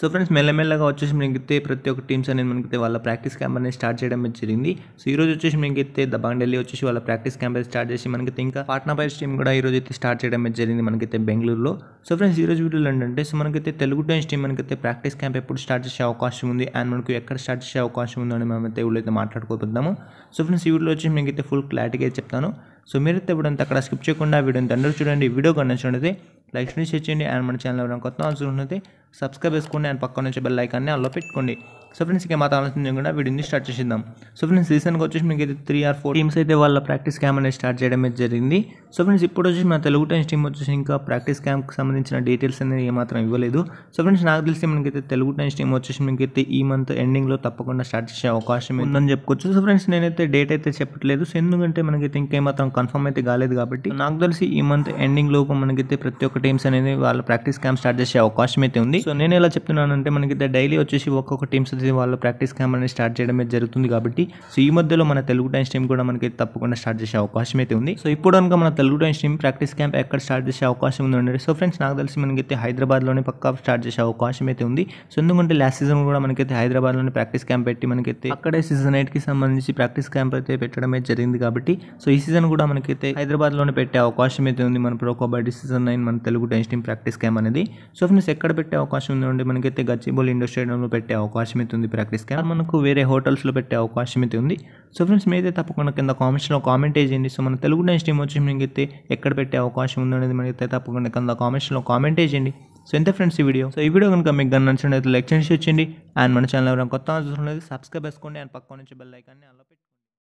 so friends మెల్లమెల్లగా వచ్చేసి మనకైతే ప్రతి ఒక్క టీమ్స్ అనేది మనకైతే వాళ్ళ ప్రాక్టీస్ క్యాంప్ అనేది స్టార్ట్ చేయడం జరిగింది సో ఈ రోజు వచ్చేసి మనకైతే దబాంగ్ ఢిల్లీ వచ్చేసి వాళ్ళ ప్రాక్టీస్ క్యాంప్ అయితే స్టార్ట్ చేసి మనకైతే ఇంకా పాట్నా పైర్స్ టీమ్ కూడా ఈ రోజు అయితే స్టార్ట్ చేయడం జరిగింది మనకైతే బెంగళూరులో సో ఫ్రెండ్స్ ఈ రోజు వీడియోలో ఏంటంటే సో మనకైతే తెలుగు టైమ్స్ మనకి మనకైతే ప్రాక్టీస్ క్యాంప్ ఎప్పుడు స్టార్ట్ చేసే అవకాశం ఉంది అండ్ మనకు ఎక్కడ స్టార్ట్ చేసే అవకాశం ఉందని మనమైతే వీళ్ళైతే మాట్లాడుకోబోతున్నాము సో ఫ్రెండ్స్ ఈ వీడియోలో వచ్చేసి మీకైతే ఫుల్ క్లారిటీగా చెప్తాను సో మీరైతే ఇప్పుడు అంత అక్కడ స్కిప్ చేయకుండా వీడియోని అందరూ చూడండి వీడియో కన్నా చూడండి లైక్ షేర్ చేయండి అండ్ మన ఛానల్ ఎవరైనా కొత్త అవసరం ఉన్నది సబ్స్క్రైబ్ చేసుకోండి అండ్ పక్కన నుంచి బెల్ ఐకాన్ని అల్లో పెట్టుకోండి సో ఫ్రెండ్స్ ఇంకా మాత్రం ఆలోచించడం కూడా వీడియోని స్టార్ట్ చేసేద్దాం సో ఫ్రెండ్స్ రీసెంట్గా వచ్చేసి మీకు అయితే త్రీ ఆర్ ఫోర్ టీమ్స్ అయితే వాళ్ళ ప్రాక్టీస్ క్యాంప్ అనేది స్టార్ట్ చేయడం అయితే జరిగింది సో ఫ్రెండ్స్ ఇప్పుడు వచ్చేసి మన తెలుగు టైమ్స్ టీం వచ్చేసి ఇంకా ప్రాక్టీస్ క్యాంప్కి సంబంధించిన డీటెయిల్స్ అనేది ఏమాత్రం ఇవ్వలేదు సో ఫ్రెండ్స్ నాకు తెలిసి మనకైతే తెలుగు టైమ్స్ టీం వచ్చేసి అయితే ఈ మంత్ ఎండింగ్లో తప్పకుండా స్టార్ట్ చేసే అవకాశం ఉందని చెప్పుకోవచ్చు సో ఫ్రెండ్స్ నేనైతే డేట్ అయితే చెప్పట్లేదు సో ఎందుకంటే మనకైతే ఇంకేమాత్రం కన్ఫర్మ్ అయితే కాలేదు కాబట్టి నాకు తెలిసి ఈ మంత్ ఎండింగ్ లోపు మనకైతే ప్రతి ఒక్క టీమ్స్ అనేది వాళ్ళ ప్రాక్టీస్ క్యాంప్ స్టార్ట్ చేసే అవకాశం అయితే ఉంది జరుగుతుంది సో నేను ఎలా చెప్తున్నానంటే మనకి డైలీ వచ్చేసి ఒక్కొక్క టీమ్స్ వాళ్ళ ప్రాక్టీస్ క్యాంప్ అనేది స్టార్ట్ చేయడమే జరుగుతుంది కాబట్టి సో ఈ మధ్యలో మన తెలుగు టైమ్స్ టీమ్ కూడా మనకి తప్పకుండా స్టార్ట్ చేసే అవకాశం అయితే ఉంది సో ఇప్పుడు కనుక మన Telugu times team practice camp ఎక్కడ స్టార్ట్ చేసే అవకాశం ఉందండి సో ఫ్రెండ్స్ నాకు తెలిసి మనకైతే లోనే పక్క స్టార్ట్ చేసే అవకాశం అయితే ఉంది సో ఎందుకంటే లాస్ట్ సీజన్ కూడా మనకైతే హైదరాబాద్ లోనే ప్రాక్టీస్ క్యాంప్ పెట్టి మనకైతే అక్కడే సీజన్ కి సంబంధించి ప్రాక్టీస్ క్యాంప్ అయితే పెట్టడం జరిగింది కాబట్టి సో ఈ సీజన్ కూడా మనకైతే హైదరాబాద్ లోనే పెట్టే అవకాశం అయితే ఉంది మన ప్రో కబడ్డీ సీజన్ నైన్ మన Telugu times team practice camp అనేది సో ఫ్రెండ్స్ ఎక్కడ పెట్టే అవకాశం ఉందండి మనకైతే గచ్చిబౌలి ఇండోర్ స్టేడియంలో పెట్టే అవకాశం అయితే ఉంది ప్రాక్టీస్ క్యాంప్ మనకు వేరే హోటల్స్లో పెట్టే అవకాశం అయితే ఉంది సో ఫ్రెండ్స్ మీరైతే తప్పకుండా కింద కామెంట్స్లో కామెంట్ చేయండి సో మన తెలుగు డాన్స్ టీమ్ వచ్చి అయితే ఎక్కడ పెట్టే అవకాశం ఉందనేది మనకైతే తప్పకుండా కింద కామెంట్స్లో కామెంట్ చేయండి సో ఎంత ఫ్రెండ్స్ ఈ వీడియో సో ఈ వీడియో కనుక మీకు నచ్చిన నచ్చినట్లయితే లైక్ చేసి వచ్చింది అండ్ మన ఛానల్ ఎవరైనా కొత్త చూసినట్లయితే సబ్స్క్రైబ్ చేసుకోండి అండ్ పక్క నుంచి బెల్ ఐకాన్ని అలా పెట్టి